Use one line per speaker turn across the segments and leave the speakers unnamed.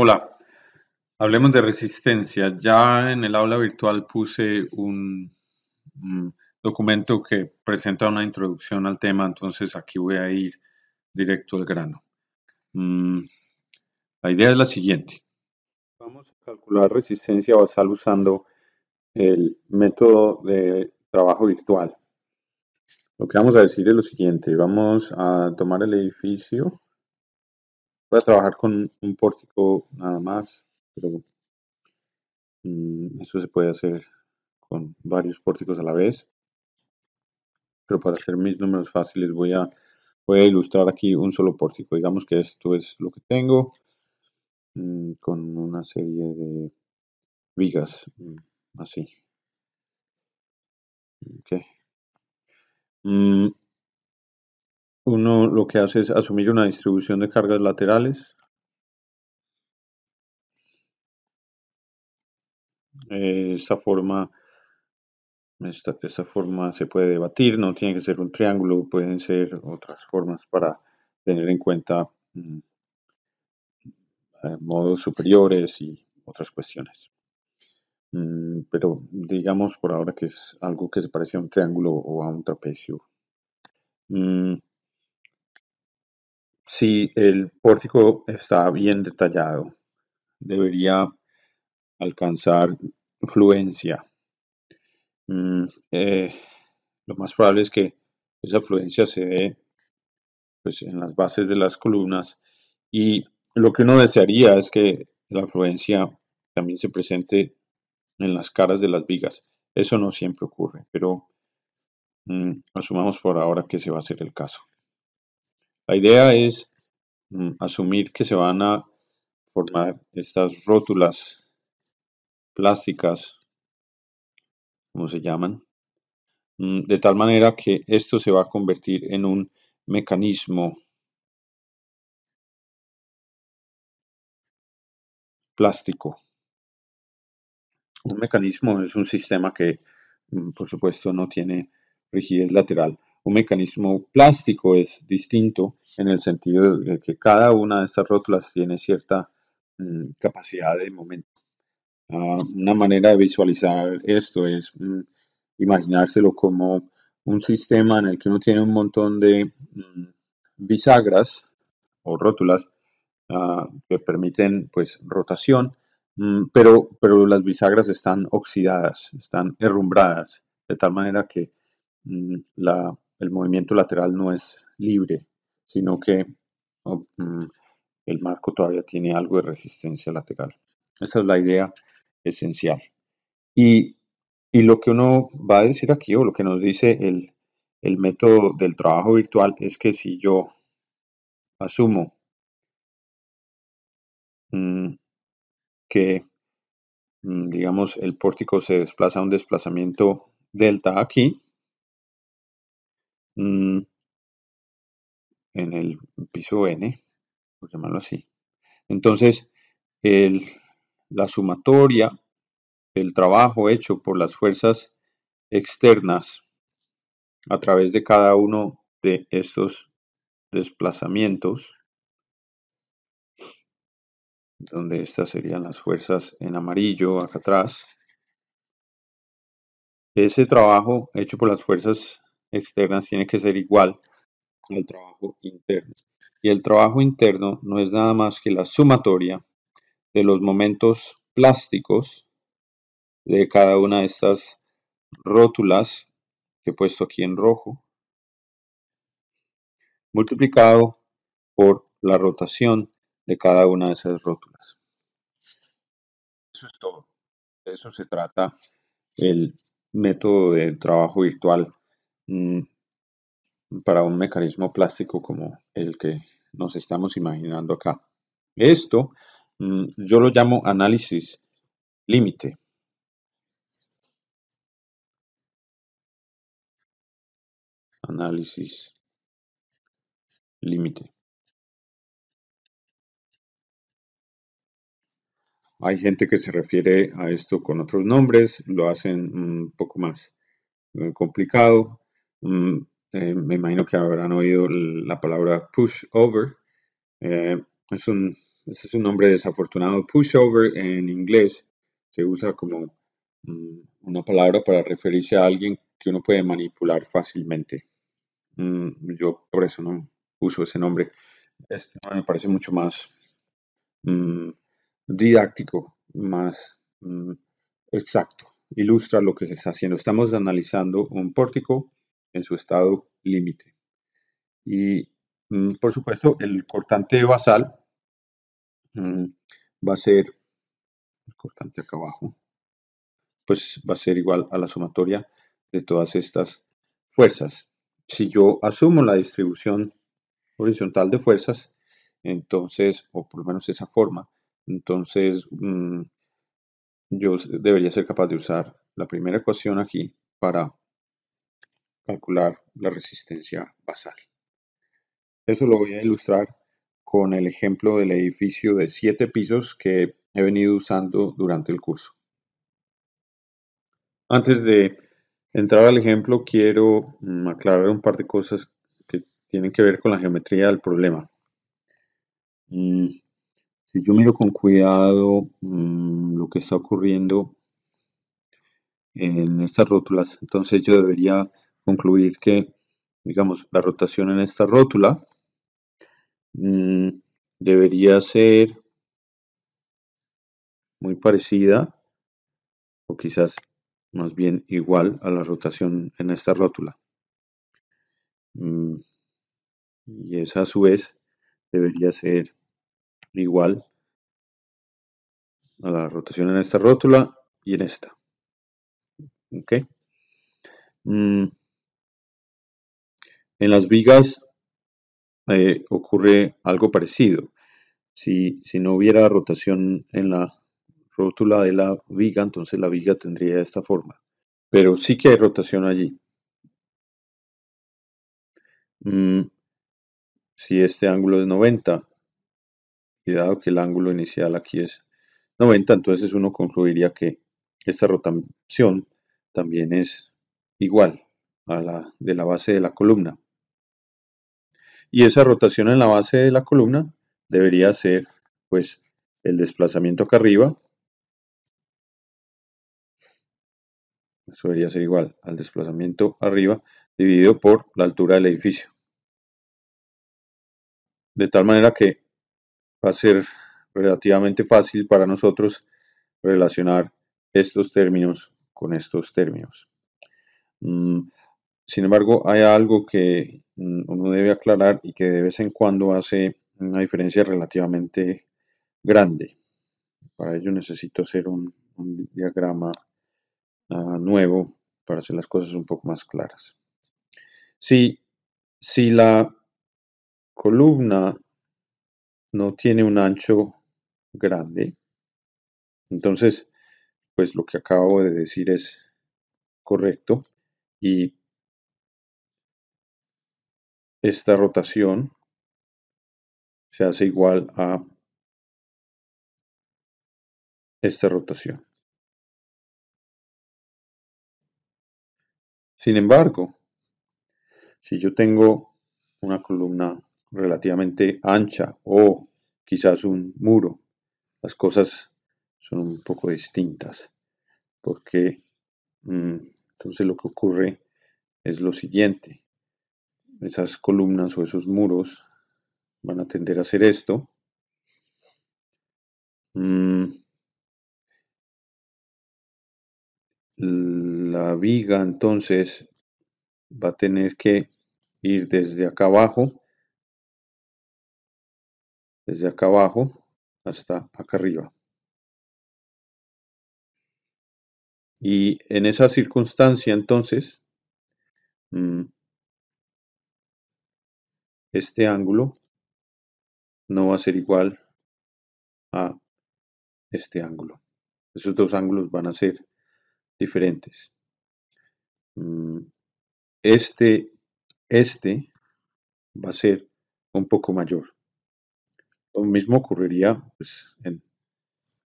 Hola, hablemos de resistencia. Ya en el aula virtual puse un documento que presenta una introducción al tema, entonces aquí voy a ir directo al grano. Mm, la idea es la siguiente. Vamos a calcular resistencia basal usando el método de trabajo virtual. Lo que vamos a decir es lo siguiente, vamos a tomar el edificio Voy a trabajar con un pórtico nada más, pero mm, eso esto se puede hacer con varios pórticos a la vez. Pero para hacer mis números fáciles voy a, ilustrar aquí un solo pórtico. Digamos que esto es lo que tengo mm, con una serie de vigas, mm, así. Okay uno lo que hace es asumir una distribución de cargas laterales. Eh, esta forma esta, forma se puede debatir, no tiene que ser un triángulo, pueden ser otras formas para tener en cuenta mm, eh, modos superiores y otras cuestiones. Mm, pero digamos por ahora que es algo que se parece a un triángulo o a un trapecio. Mm, si el pórtico está bien detallado, debería alcanzar fluencia. Mm, eh, lo más probable es que esa fluencia se dé pues, en las bases de las columnas y lo que uno desearía es que la fluencia también se presente en las caras de las vigas. Eso no siempre ocurre, pero mm, asumamos por ahora que se va a ser el caso. La idea es mm, asumir que se van a formar estas rótulas plásticas, como se llaman, mm, de tal manera que esto se va a convertir en un mecanismo plástico. Un mecanismo es un sistema que, mm, por supuesto, no tiene rigidez lateral, un mecanismo plástico, es distinto en el sentido de que cada una de estas rótulas tiene cierta mm, capacidad de momento. Ah, una manera de visualizar esto es mm, imaginárselo como un sistema en el que uno tiene un montón de mm, bisagras o rótulas ah, que permiten pues rotación, pero, pero las bisagras están oxidadas, están herrumbradas, de tal manera que la el movimiento lateral no es libre, sino que oh, mm, el marco todavía tiene algo de resistencia lateral. Esa es la idea esencial. Y, lo que uno va a decir aquí, o lo que nos dice el, método del trabajo virtual, es que si yo asumo mm, que, mm, digamos, el pórtico se desplaza a un desplazamiento delta aquí, Mm, en el piso n, por llamarlo así. Entonces, la sumatoria el trabajo hecho por las fuerzas externas a través de cada uno de estos desplazamientos, donde estas serían las fuerzas en amarillo acá atrás, ese trabajo hecho por las fuerzas externas tiene que ser igual al trabajo interno. Y el trabajo interno no es nada más que la sumatoria de los momentos plásticos de cada una de estas rótulas que he puesto aquí en rojo, multiplicado por la rotación de cada una de esas rótulas. Eso es todo. De eso se trata el método de trabajo virtual Mm, para un mecanismo plástico como el que nos estamos imaginando acá. Esto mm, yo lo llamo análisis límite. Análisis límite. Hay gente que se refiere a esto con otros nombres, lo hacen mm, un poco más eh, complicado, Mm, eh, me imagino que habrán oído la palabra pushover. Eh, es un, es un nombre desafortunado. Pushover en inglés se usa como mm, una palabra para referirse a alguien que uno puede manipular fácilmente. Mm, yo por eso no uso ese nombre. Este me parece mucho más didáctico, más exacto. Ilustra lo que se está haciendo. Estamos analizando un pórtico en su estado límite. Y mm, por supuesto, el cortante basal mm, va a ser, el cortante acá abajo, pues va a ser igual a la sumatoria de todas estas fuerzas. Si yo asumo la distribución horizontal de fuerzas, entonces, o por lo menos esa forma, entonces mm, yo debería ser capaz de usar la primera ecuación aquí para calcular la resistencia basal. Eso lo voy a ilustrar con el ejemplo del edificio de siete pisos que he venido usando durante el curso. Antes de entrar al ejemplo, quiero mm, aclarar un par de cosas que tienen que ver con la geometría del problema. Mm, si yo miro con cuidado mm, lo que está ocurriendo en estas rótulas, entonces yo debería concluir que, digamos, la rotación en esta rótula mm, debería ser muy parecida o quizás más bien igual a la rotación en esta rótula. Mm, y esa a su vez debería ser igual a la rotación en esta rótula y en esta. ¿Ok? Mm, en las vigas eh, ocurre algo parecido. Si, no hubiera rotación en la rótula de la viga, entonces la viga tendría esta forma. Pero sí que hay rotación allí. Mm, si este ángulo es 90, y dado que el ángulo inicial aquí es 90, entonces uno concluiría que esta rotación también es igual a la de la base de la columna y esa rotación en la base de la columna debería ser pues el desplazamiento acá arriba. Eso debería ser igual al desplazamiento arriba dividido por la altura del edificio. De tal manera que va a ser relativamente fácil para nosotros relacionar estos términos con estos términos. Mm, sin embargo, hay algo que mm, uno debe aclarar y que de vez en cuando hace una diferencia relativamente grande. Para ello necesito hacer un, diagrama ah, nuevo para hacer las cosas un poco más claras. Si, si la columna no tiene un ancho grande, entonces, pues lo que acabo de decir es correcto y esta rotación se hace igual a esta rotación. Sin embargo, si yo tengo una columna relativamente ancha o quizás un muro, las cosas son un poco distintas, porque mm, entonces lo que ocurre es lo siguiente esas columnas o esos muros van a tender a hacer esto. Mm. La viga entonces va a tener que ir desde acá abajo, desde acá abajo hasta acá arriba. Y en esa circunstancia entonces, mm, este ángulo no va a ser igual a este ángulo. Esos dos ángulos van a ser diferentes. Mm, este, este va a ser un poco mayor. Lo mismo ocurriría pues, en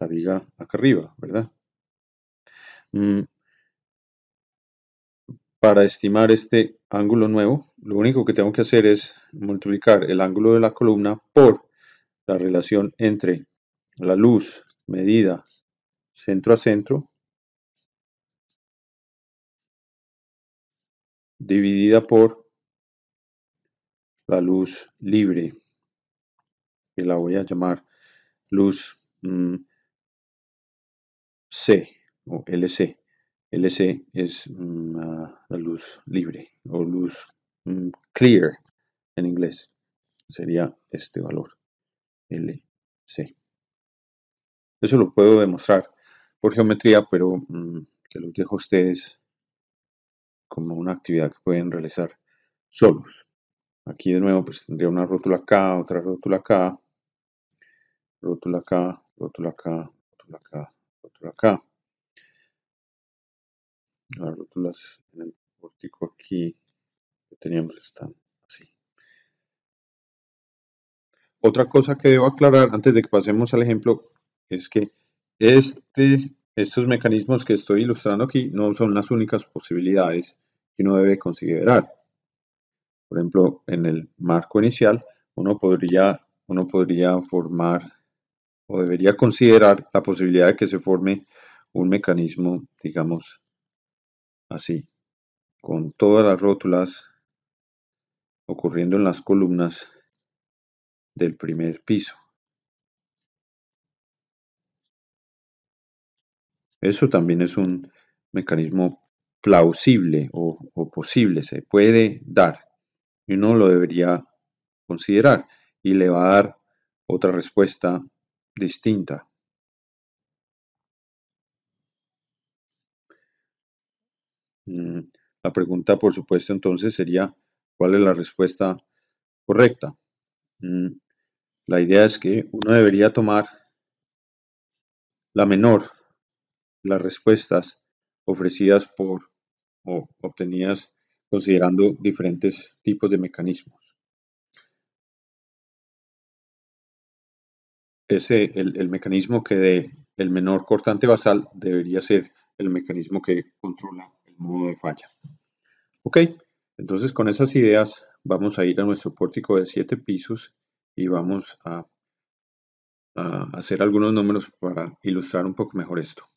la viga acá arriba, ¿verdad? Mm, para estimar este ángulo nuevo, lo único que tengo que hacer es multiplicar el ángulo de la columna por la relación entre la luz medida centro a centro dividida por la luz libre, que la voy a llamar luz mm, C o LC. LC es la luz libre o luz mm, clear en inglés. Sería este valor, LC. Eso lo puedo demostrar por geometría, pero mm, que se los dejo a ustedes como una actividad que pueden realizar solos. Aquí de nuevo pues tendría una rótula acá, otra rótula acá, rótula acá, rótula acá, rótula acá, rótula acá las rótulas en el pórtico aquí que teníamos están así. Otra cosa que debo aclarar antes de que pasemos al ejemplo es que este, estos mecanismos que estoy ilustrando aquí no son las únicas posibilidades que uno debe considerar. Por ejemplo, en el marco inicial uno podría, uno podría formar o debería considerar la posibilidad de que se forme un mecanismo, digamos, así, con todas las rótulas ocurriendo en las columnas del primer piso. Eso también es un mecanismo plausible o, posible, se puede dar. Y uno lo debería considerar y le va a dar otra respuesta distinta. Mm, la pregunta, por supuesto, entonces sería, ¿cuál es la respuesta correcta? Mm, la idea es que uno debería tomar la menor, las respuestas ofrecidas por o obtenidas considerando diferentes tipos de mecanismos. Ese, el, el mecanismo que de el menor cortante basal debería ser el mecanismo que controla muy falla. Ok, entonces con esas ideas vamos a ir a nuestro pórtico de siete pisos y vamos a hacer algunos números para ilustrar un poco mejor esto.